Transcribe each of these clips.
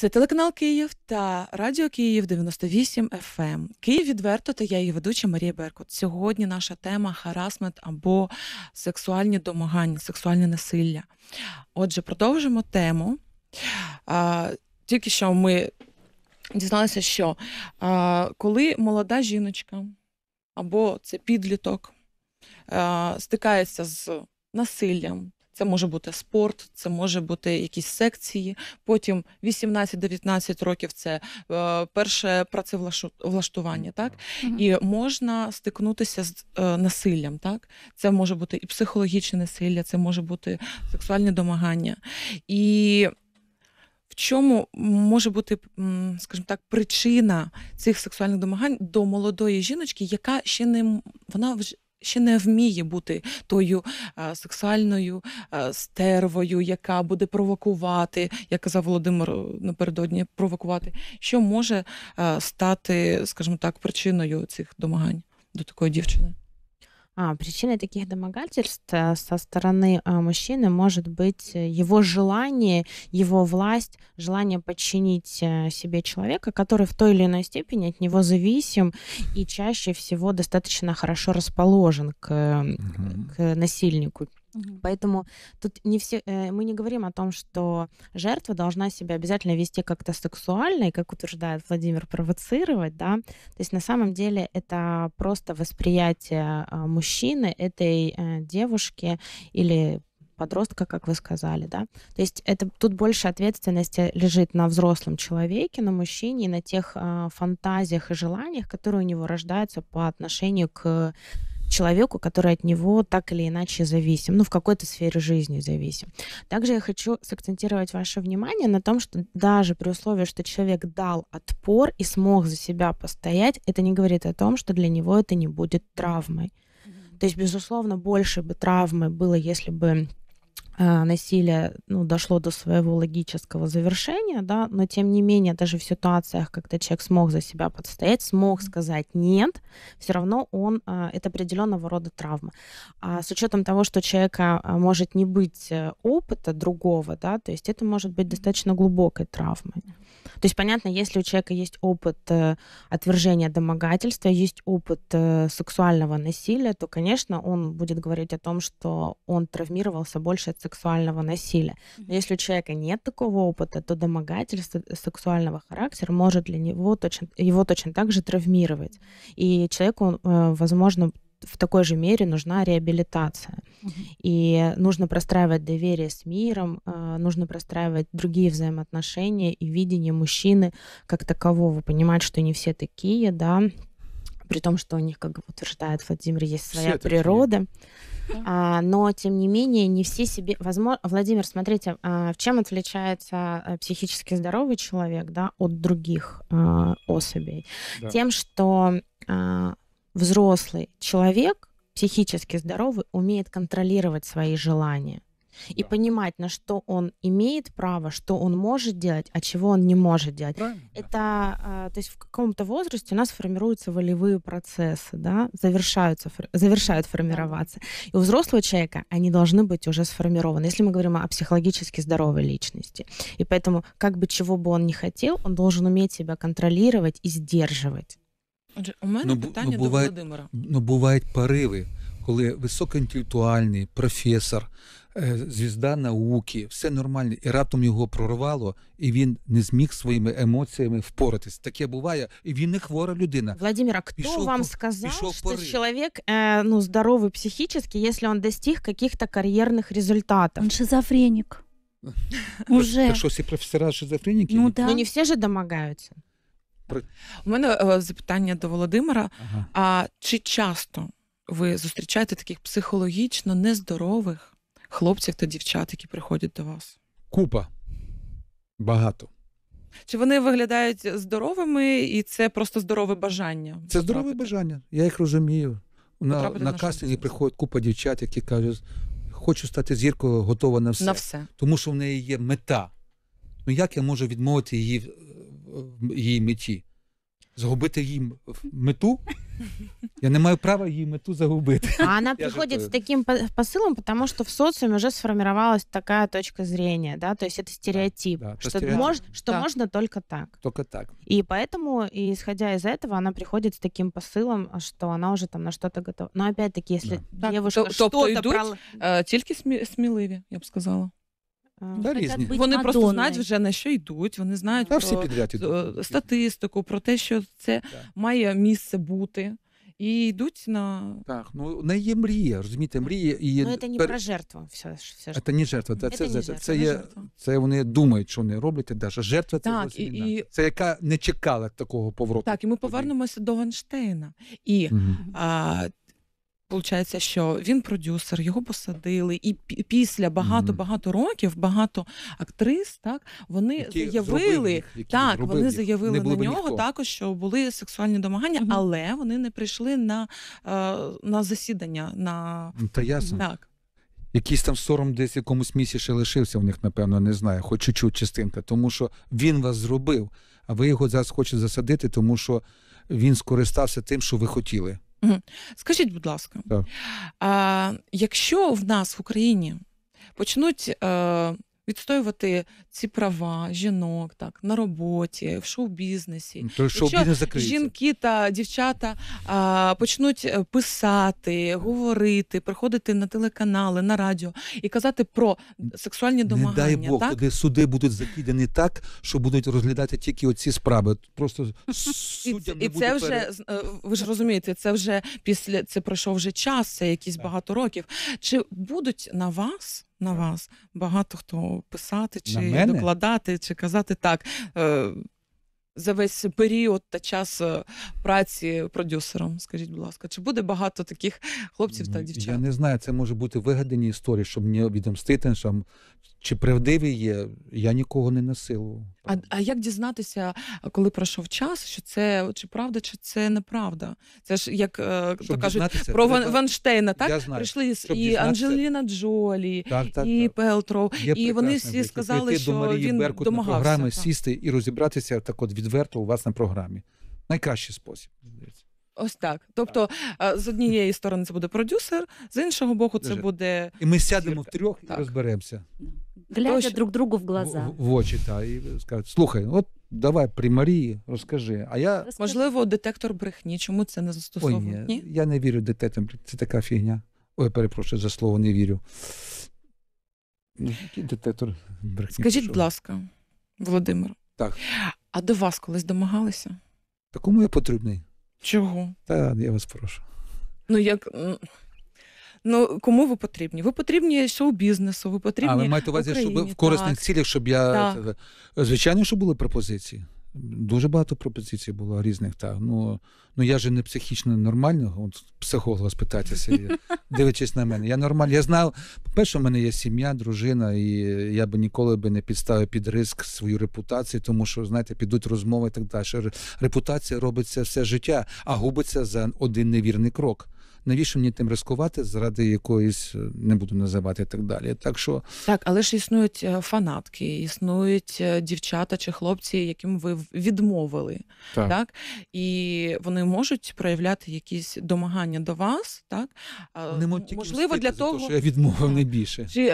Це телеканал Київ та Радіо Київ 98 FM. Ем. Київ відверто та я її ведуча Марія Беркут. Сьогодні наша тема харасмент або сексуальні домагання, сексуальне насилля. Отже, продовжимо тему. А, Тільки що ми дізналися, що а, коли молода жіночка або це підліток а, стикається з насиллям, це може бути спорт, це може бути якісь секції. Потім 18-19 років це е, перше працевлаштування, так угу. і можна стикнутися з е, насиллям. Так, це може бути і психологічне насилля, це може бути сексуальне домагання. І в чому може бути, скажімо так, причина цих сексуальних домагань до молодої жіночки, яка ще не вона вже ще не вміє бути тою а, е, сексуальною а, е, стервою, яка буде провокувати, як казав Володимир е, напередодні, провокувати, що може а, стати, скажімо так, причиною цих домагань до такої дівчини. А, причиной таких домогательств э, со стороны э, мужчины может быть э, его желание, его власть, желание подчинить себе человека, который в той или иной степени от него зависим и чаще всего достаточно хорошо расположен к, угу. к насильнику. Угу. Поэтому тут не все, э, мы не говорим о том, что жертва должна себя обязательно вести как-то сексуально и, как утверждает Владимир, провоцировать, да. То есть на самом деле это просто восприятие а, мужчины этой э, девушки или подростка, как вы сказали, да. То есть это тут больше ответственности лежит на взрослом человеке, на мужчине и на тех э, фантазиях и желаниях, которые у него рождаются по отношению к человеку, который от него так или иначе зависим, ну, в какой-то сфере жизни зависим. Также я хочу сакцентировать ваше внимание на том, что даже при условии, что человек дал отпор и смог за себя постоять, это не говорит о том, что для него это не будет травмой. То есть, безусловно, больше бы травмы было, если бы Э, насилие ну, дошло до своего логического завершения, да, но тем не менее даже в ситуациях, когда человек смог за себя подстоять, смог сказать нет, все равно он э, это определенного рода травма. А с учетом того, что человека э, может не быть опыта другого, да, то есть это может быть достаточно глубокой травмой. То есть, понятно, если у человека есть опыт э, отвержения домогательства, есть опыт э, сексуального насилия, то, конечно, он будет говорить о том, что он травмировался больше от сексуального насилия. Но если у человека нет такого опыта, то домогательство э, сексуального характера может для него точно, его точно так же травмировать. И человеку, э, возможно, в такой же мере нужна реабилитация. Угу. И нужно простраивать доверие с миром, э, нужно простраивать другие взаимоотношения и видение мужчины как такового, понимать, что не все такие, да, при том, что у них, как утверждает Владимир, есть своя все природа. А, но, тем не менее, не все себе... Возможно... Владимир, смотрите, а, в чем отличается э, психически здоровый человек да, от других а, особей? Да. Тем, что а, взрослый человек, психически здоровый, умеет контролировать свои желания и да. понимать, на что он имеет право, что он может делать, а чего он не может делать. Правильно. Это, а, то есть в каком-то возрасте у нас формируются волевые процессы, да, завершаются, завершают формироваться. И у взрослого человека они должны быть уже сформированы, если мы говорим о психологически здоровой личности. И поэтому, как бы чего бы он ни хотел, он должен уметь себя контролировать и сдерживать. Отже, у мене ну, питання ну, бувають, до Володимира. Ну бувають пориви, коли високоінтелектуальний професор, е, звізда науки, все нормально, і раптом його прорвало, і він не зміг своїми емоціями впоратись. Таке буває, і він не хвора людина. Владимир, а хто пішов, вам сказав, що чоловік е, ну здоровий психічно, якщо він достиг каких-то кар'єрних результатів? Він шизофренік. Уже. Так что все профессора шизофреники? Ну да. Но ну, не все же домогаются. При... У мене е, запитання до Володимира. Ага. А чи часто ви зустрічаєте таких психологічно нездорових хлопців та дівчат, які приходять до вас? Купа. Багато. Чи вони виглядають здоровими, і це просто здорове бажання? Це потрапити? здорове бажання. Я їх розумію. На, на кастингі приходить купа дівчат, які кажуть, хочу стати зіркою, готова на все. на все. Тому що в неї є мета. Ну як я можу відмовити її її меті. Загубити їм мету, я не маю права її мету загубить. А она приходит с таким посылом, потому что в социуме уже сформировалась такая точка зрения, да, то есть это стереотип, да, что, стереотип. Мож, что да. можно только так. Только так. И поэтому, и исходя из этого, она приходит с таким посылом, что она уже там на что-то готова. Но опять-таки, если да. девушка так, что-то... Тобто йдуть про... Э, тільки сміливі, я б сказала. Да, е, різні. Вони Мадонни. просто знають вже на що йдуть. Вони знають Та, про всі підряд йдуть. Е, ну, статистику, про те, що це да. має місце бути. І йдуть на так. Ну не є мрія, розумієте, ну, мрія і Ну, це не про жертву. Все, все ж це не жертва. Це це, це, це, це є це. Вони думають, що вони роблять. Даже жертва це так, і, і... це, яка не чекала такого повороту. Так, і ми повернемося до Гонштейна. І угу. а, Получається, що він продюсер, його посадили, і після багато багато років багато актрис, так вони які заявили, їх, які так вони їх. заявили на нього ніхто. також, що були сексуальні домагання, угу. але вони не прийшли на е, на засідання. на ну, Та ясно. Так. Якийсь там сором десь в якомусь місці ще лишився в них, напевно, не знаю, хоч чуть-чуть частинка, тому що він вас зробив, а ви його зараз хочете засадити, тому що він скористався тим, що ви хотіли. Скажіть, будь ласка, так. а, якщо в нас в Україні почнуть е, відстоювати ці права жінок так на роботі, в шоу-бізнесі. То шоу-бізнес закриється. жінки та дівчата а, почнуть е, писати, говорити, приходити на телеканали, на радіо і казати про сексуальні домагання. Не дай Бог, так? туди суди будуть закидані так, що будуть розглядати тільки оці справи. Просто суддям і, не і буде це вже е, перед... ви ж розумієте, це вже після це пройшов вже час, це якісь багато років. Чи будуть на вас? на вас. Багато хто писати чи докладати, чи казати так. Е, за весь період та час е, праці продюсером, скажіть, будь ласка, чи буде багато таких хлопців та дівчат? Я не знаю, це може бути вигадані історії, щоб не відомстити, чи правдивий є, я нікого не насилував. А а як дізнатися, коли пройшов час, що це чи правда, чи це неправда? Це ж як е, то кажуть про треба... Ванштейна, так я знаю. прийшли Щоб і Анджеліна Джолі, так, так, і так. Пелтроу, є і вони всі сказали, що до Марії він Беркут домагався. програми так. сісти і розібратися так, от відверто у вас на програмі. Найкращий спосіб здається. Ось так. Тобто, е, з однієї сторони це буде продюсер, з іншого боку, це буде. І ми сядемо втрьох і розберемося. Глядя Тож, друг другу в глаза. В, в очі, та, і скажуть, слухай, от давай при Марії розкажи. А я... Можливо, детектор брехні, чому це не застосовано? ні, ні? Я не вірю детекторам, це така фігня. Ой, перепрошую, за слово не вірю. Ну, який Детектор брехні. Скажіть, будь ласка, Володимир, так. а до вас колись домагалися? Та кому я потрібний? Чого? Та я вас прошу. Ну як. Ну, кому ви потрібні? Ви потрібні шоу-бізнесу, ви потрібні. Але маєте увазі, щоб в корисних так. цілях, щоб я. Так. Е, звичайно, що були пропозиції. Дуже багато пропозицій було різних. так. Ну ну я же не психічно нормально, от психолога спитатися, дивлячись на мене. Я нормально. Я знав, по-перше, в мене є сім'я, дружина, і я би ніколи би не підставив під риск свою репутацію, тому що, знаєте, підуть розмови і так далі. Репутація робиться все життя, а губиться за один невірний крок навіщо мені тим рискувати заради якоїсь е, не буду називати так далі. Так що так, але ж існують е, фанатки, існують е, дівчата чи хлопці, яким ви відмовили, так, так? і вони можуть проявляти якісь домагання до вас, так вони можливо для того, то, що я відмовив так. не більше. Чи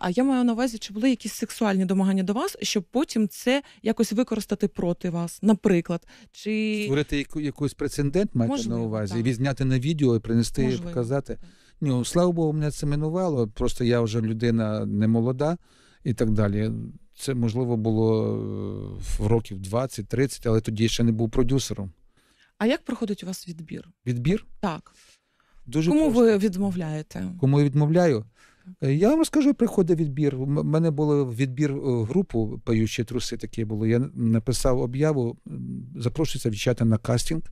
а я маю на увазі, чи були якісь сексуальні домагання до вас, щоб потім це якось використати проти вас, наприклад, чи створити яку якийсь прецедент маєте Можливо, на увазі, так. відзняти на відео і принести розповісти, Можливо. показати. Ні, слава Богу, мене це минувало. Просто я вже людина не молода і так далі. Це можливо було е, в років 20-30, але тоді ще не був продюсером. А як проходить у вас відбір? Відбір? Так. Дуже Кому просто. ви відмовляєте? Кому я відмовляю? Е, я вам скажу, приходить відбір. У мене було відбір е, групу паючі труси. Такі були. Я написав об'яву, запрошується дівчата на кастинг.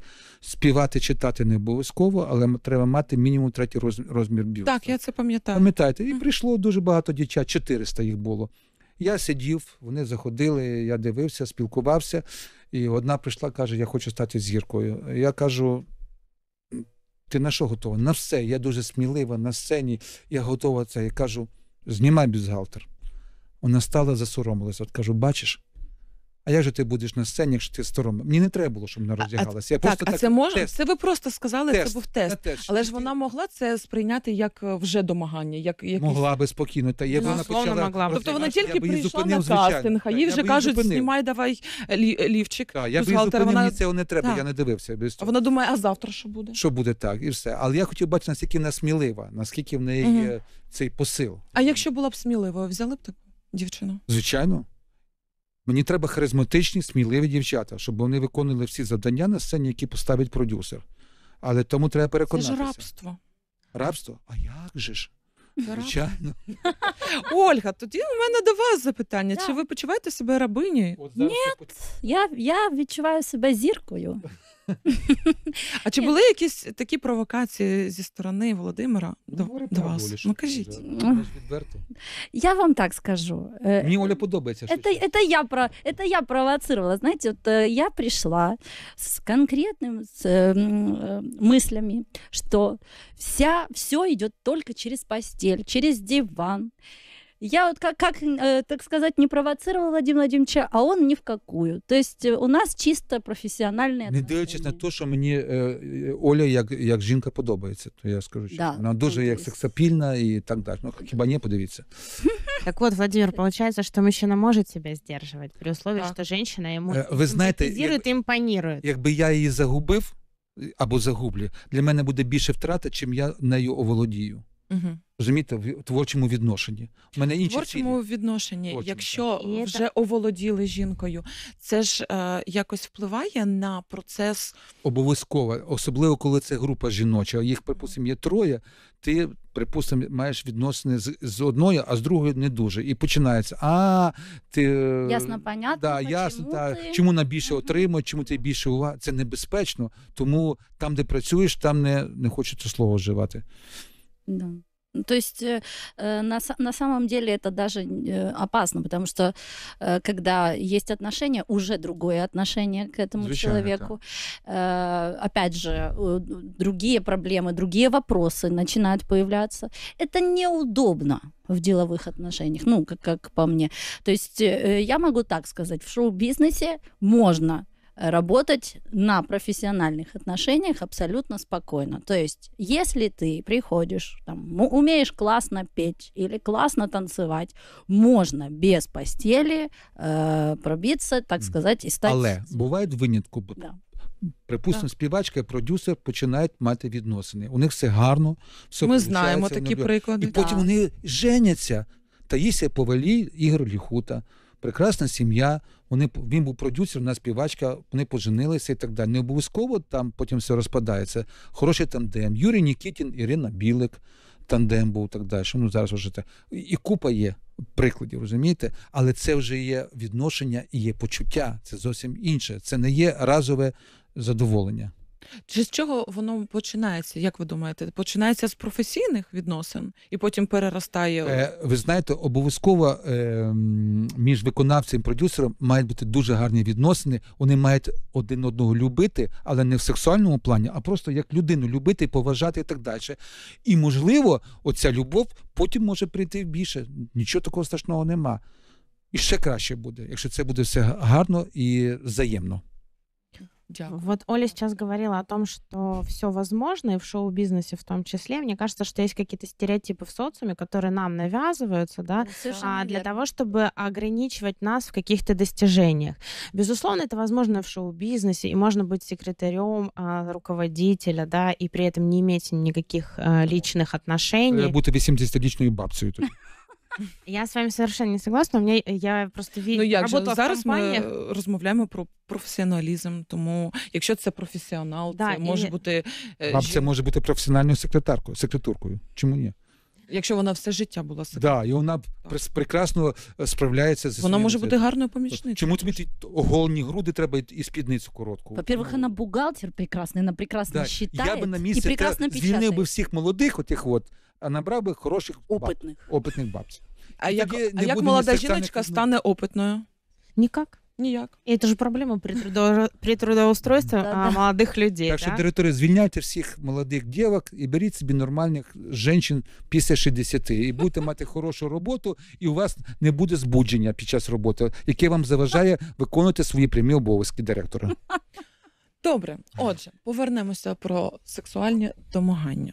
Співати, читати не обов'язково, але треба мати мінімум третій розмір бюсту. Так, я це пам'ятаю. Пам'ятаєте, і прийшло дуже багато дівчат, 400 їх було. Я сидів, вони заходили, я дивився, спілкувався, і одна прийшла, каже: Я хочу стати зіркою. Я кажу ти на що готова? На все. Я дуже смілива на сцені, я готова це. Я кажу, знімай бюстгальтер. Вона стала засоромилася. От кажу, бачиш, а як же ти будеш на сцені, якщо ти сторона? Мені не треба було, щоб вона роздягалася. Я так, просто а так, це може. Це ви просто сказали, тест. це був тест. тест. Але ж вона могла це сприйняти як е, вже домагання, як якісь... могла би спокійно. Та я ну, вона почала могла. Тобто вона тільки прийшла на кастинг, а їй вже кажуть, зупинив. знімай давай е, лі... Е, лівчик. Так, я б її зупинив, вона... цього не треба. Так. Я не дивився. Без цього. Вона думає, а завтра що буде? Що буде так, і все. Але я хотів бачити, наскільки вона смілива, наскільки в неї угу. цей посил. А якщо була б смілива, взяли б таку дівчину? Звичайно. Мені треба харизматичні, сміливі дівчата, щоб вони виконували всі завдання на сцені, які поставить продюсер. Але тому треба переконатися. Це ж рабство. Рабство? А як же ж? Звичайно. Ольга, тоді у мене до вас запитання. Да. Чи ви почуваєте себе рабинею? Ні, я я відчуваю себе зіркою. А чи були якісь такі провокації зі сторони Володимира до, до вас? Ну кажіть. Я вам так скажу. Е, Мені Оля подобається. що Это, я про, это я провоцировала. Знаете, вот е, я пришла с конкретными с, э, е, м, э, что вся, все идет только через постель, через диван. Я вот как, как э, так сказать, не провоцировала Владимира Владимировича, а он ни в какую. То есть э, у нас чисто професіональне. Не дивлячись на те, що мені е, Оля як як жінка подобається, то я скажу, Да, вона дуже ну, як сексапільна і так далі. Ну хіба не подивіться. Так от Владимир, получается, что мужчина може себе здержувати при условии, Так. что женщина ему Е, Ви знаєте, симпатизирует и якби я її загубив або загублю, для мене буде більше втрата, чим я нею оволодію. Угу. Розумієте, в творчому відношенні. У мене інші творчому цілі. відношенні, творчому, якщо так. вже оволоділи жінкою, це ж е, якось впливає на процес обов'язково, особливо коли це група жіноча. Їх, припустимо, є троє. Ти, припустимо, маєш відносини з, з одною, а з другою не дуже. І починається. А ти е, ясно, понятно, да, ясно, ти... чому на більше отримує, чому ти більше уваги? Це небезпечно. Тому там, де працюєш, там не, не хочу слово вживати. Да. Ну, то есть э, э на, на самом деле это даже э, опасно, потому что э, когда есть отношения, уже другое отношение к этому Звичайно, человеку. Да. Э, опять же, другие проблемы, другие вопросы начинают появляться. Это неудобно в деловых отношениях, ну, как, как по мне. То есть э, я могу так сказать, в шоу-бизнесе можно работать на профессиональных отношениях абсолютно спокойно. То есть, если ты приходишь, там, умеешь классно петь или классно танцевать, можно без постели э, пробиться, так сказать, і стати. Але бувають винятку. Да. Припустимо, співачка і продюсер починають мати відносини. У них все гарно, все ми знаємо такі приклади. І потім да. вони женяться. Таїсія Повалій, Ігор Ліхута прекрасна сім'я. Вони він був продюсер, вона співачка, вони поженилися і так далі. Не обов'язково там потім все розпадається. Хороший тандем. Юрій Нікітін, Ірина Білик, тандем був так далі. Ну зараз вже так. І купа є прикладів, розумієте? Але це вже є відношення і є почуття. Це зовсім інше. Це не є разове задоволення. Чи з чого воно починається? Як ви думаєте, починається з професійних відносин і потім переростає? Е, ви знаєте, обов'язково е, між виконавцем і продюсером мають бути дуже гарні відносини. Вони мають один одного любити, але не в сексуальному плані, а просто як людину любити, поважати і так далі. І можливо, оця любов потім може прийти більше. Нічого такого страшного нема. І ще краще буде, якщо це буде все гарно і взаємно. Дякую. Вот Оля сейчас говорила о том, что все возможно, и в шоу-бизнесе в том числе. Мне кажется, что есть какие-то стереотипы в социуме, которые нам навязываются, да, ну, а, для того, чтобы ограничивать нас в каких-то достижениях. Безусловно, это возможно в шоу-бизнесе, и можно быть секретарем а, руководителя, да, и при этом не иметь никаких а, личных э, отношений. Я будто бы 70-личную бабцию. Я з вами совершенно не согласна. У мене э, я просто ві... Ну як же зараз компаніях... ми розмовляємо про професіоналізм, тому якщо це професіонал, да, це і... може бути е, Бабця жін... може бути професіональною секретаркою, секретуркою. Чому ні? Якщо вона все життя була секретарем. Да, і вона прес- прекрасно е, справляється з Вона може бути гарною помічницею. Чому тобі ті оголені груди треба і- спідницю коротку? По-перше, вона ну, бухгалтер прекрасний, она прекрасно да. Я би на и місці те- прекрасно звільнив би всіх молодих, отих от, а набрав би хороших баб, опитних бабців. А як, а як молода жіночка стане опитною? Никак. Ніяк. І це ж проблема при трудо... при трудоустройстві да, молодих людей. Так що да? звільняйте всіх молодих дівок і беріть собі нормальних жінок після 60. і будете мати хорошу роботу, і у вас не буде збудження під час роботи, яке вам заважає виконувати свої прямі обов'язки директора. Добре, отже, повернемося про сексуальні домагання.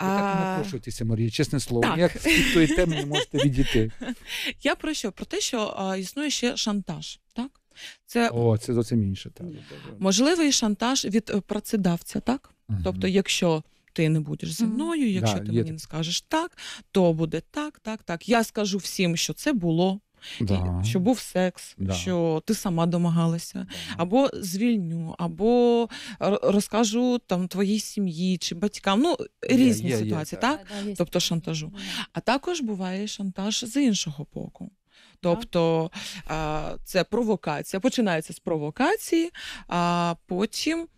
Ви так не Марія, чесне слово. Так. Як від тої теми не можете відійти? Я про що? Про те, що а, існує ще шантаж, так? Це О, це зовсім інше. Так. можливий шантаж від е, працедавця, так? Мгм. Тобто, якщо ти не будеш зі мною, якщо Да, ти мені таке. не скажеш так, то буде так, так, так. Я скажу всім, що це було да. що був секс, да. що ти сама домагалася, або звільню, або розкажу там твоїй сім'ї чи батькам. Ну різні є, ситуації, є, так? так? Тобто шантажу. А також буває шантаж з іншого боку. Тобто це провокація. Починається з провокації, а потім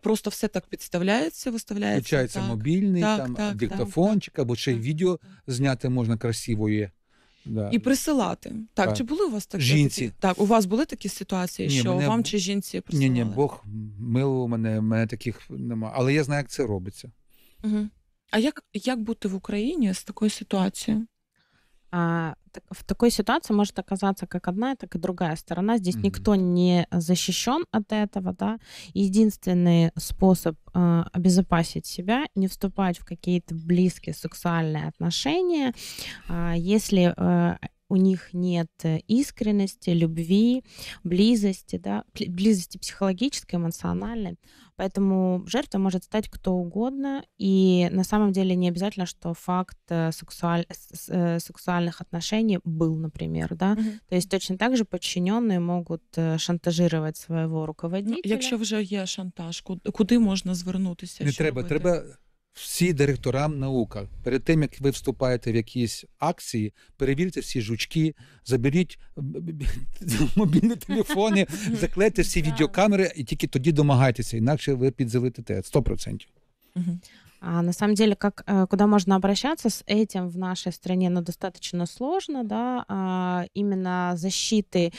просто все так підставляється, виставляється. Включається так, мобільний, так, там так, диктофончик, або ще й відео зняти можна красивої. Да. і присилати. Так, так, чи були у вас такі жінці? Так, у вас були такі ситуації, ні, що мене... вам чи жінці присилали? Ні, ні, Бог милував мене, мене таких немає. Але я знаю, як це робиться. Угу. А як, як бути в Україні з такою ситуацією? А, в такой ситуации может оказаться как одна, так и другая сторона. Здесь mm-hmm. никто не защищен от этого, да. Единственный способ э, обезопасить себя не вступать в какие-то близкие сексуальные отношения, э, если э, у них нет искренности, любви, близости, да, близости психологической, эмоциональной. Поэтому жертвой может стать кто угодно. И на самом деле не обязательно, что факт э, сексуаль... Э, сексуальных отношений был, например. Да? Угу. То есть точно так же подчиненные могут э, шантажировать своего ну, руководителя. Если уже вже є шантаж, куди можна звернутися? Не треба, треба всі директорам наука, перед тим як ви вступаєте в якісь акції, перевірте всі жучки, заберіть мобільні телефони, заклейте всі відеокамери і тільки тоді домагайтеся, інакше ви сто процентів. А на самом деле, как, э, куда можно обращаться с этим в нашей стране, ну, достаточно сложно, да, а, именно защиты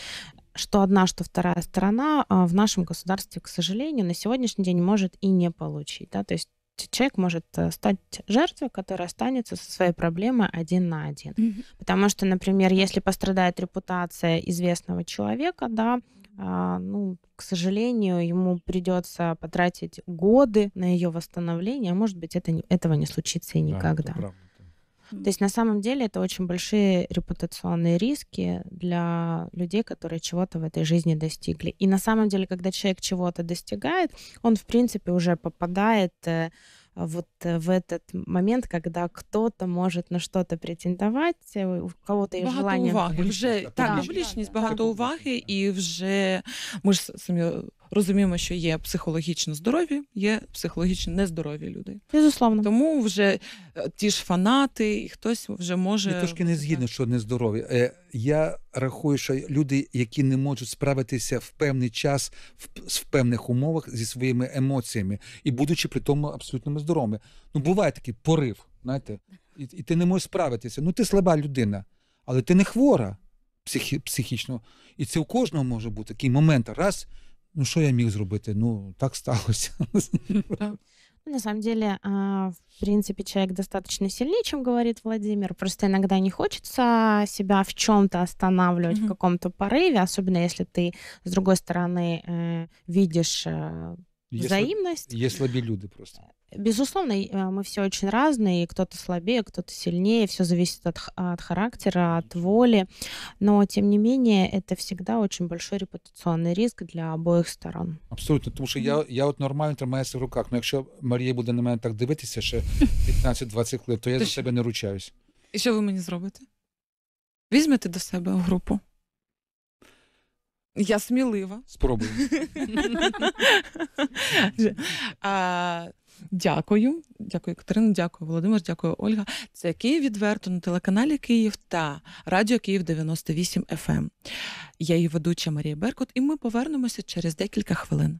что одна, что вторая сторона в нашем государстве, к сожалению, на сегодняшний день может и не получить. Да? То есть есть человек может э, стать жертвой, которая останется со своей проблемой один на один. Mm-hmm. Потому что, например, если пострадает репутация известного человека, да, а, ну, к сожалению, ему придется потратить годы на ее восстановление, а может быть, это, этого не случится и никогда. Да, то есть на самом деле это очень большие репутационные риски для людей, которые чего-то в этой жизни достигли. И на самом деле, когда человек чего-то достигает, он в принципе уже попадает э, вот э, в этот момент, когда кто-то может на что-то претендувати, э, у кого-то є багато уваги. Вже так, публічність, багато уваги, і вже ми ж самі розуміємо, що є психологічно здорові, є психологічно нездорові люди. Безусловно. Тому вже е, ті ж фанати, і хтось вже може Я трошки не згідно, що нездорові. Е, я рахую, що люди, які не можуть справитися в певний час в, в певних умовах зі своїми емоціями і будучи при тому абсолютно здоровими. Ну буває такий порив, знаєте, і, і ти не можеш справитися. Ну ти слаба людина, але ти не хвора психі, психічно. І це у кожного може бути такий момент. Раз, ну що я міг зробити? Ну так сталося. На самом деле, а, в принципе, человек достаточно сильнее, чем говорит Владимир. Просто иногда не хочется себя в чем-то останавливать, mm-hmm. в каком-то порыве, особенно если ты, с другой стороны, э, видишь э, Есть Взаимность. Есть слабее люди просто. Безусловно, мы все очень разные, кто-то слабее, кто-то сильнее, все зависит от, от характера, от воли, но, тем не менее, это всегда очень большой репутаційний риск для обоих сторон. Абсолютно, тому що я я от нормально тримаюся в руках, але якщо Марія буде на мене так дивитися ще 15-20 хвилин, то я за себе не ручаюсь. І що ви мені зробите? Візьмете до себе в я смілива. Спробуй. Дякую, дякую, Катерина, дякую, Володимир, дякую, Ольга. Це Київ відверто на телеканалі Київ та Радіо Київ 98 FM. Ем. Я її ведуча Марія Беркут, і ми повернемося через декілька хвилин.